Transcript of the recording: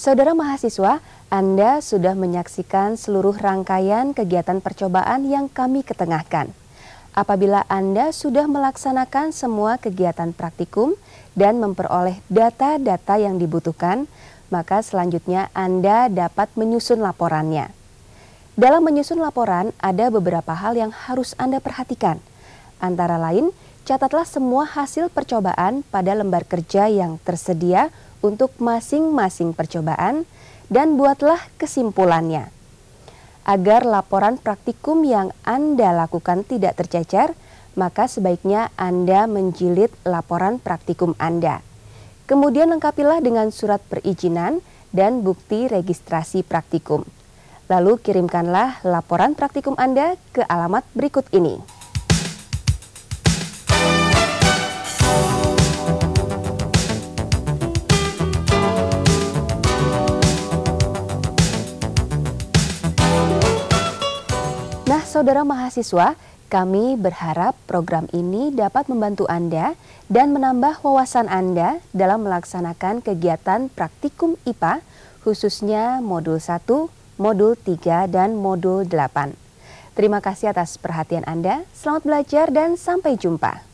Saudara mahasiswa, Anda sudah menyaksikan seluruh rangkaian kegiatan percobaan yang kami ketengahkan. Apabila Anda sudah melaksanakan semua kegiatan praktikum dan memperoleh data-data yang dibutuhkan, maka selanjutnya Anda dapat menyusun laporannya. Dalam menyusun laporan, ada beberapa hal yang harus Anda perhatikan, antara lain – catatlah semua hasil percobaan pada lembar kerja yang tersedia untuk masing-masing percobaan dan buatlah kesimpulannya. Agar laporan praktikum yang Anda lakukan tidak tercecer, maka sebaiknya Anda menjilid laporan praktikum Anda. Kemudian lengkapilah dengan surat perizinan dan bukti registrasi praktikum. Lalu kirimkanlah laporan praktikum Anda ke alamat berikut ini. Nah, saudara mahasiswa, kami berharap program ini dapat membantu Anda dan menambah wawasan Anda dalam melaksanakan kegiatan praktikum IPA, khususnya modul 1, modul 3, dan modul 8. Terima kasih atas perhatian Anda, selamat belajar dan sampai jumpa.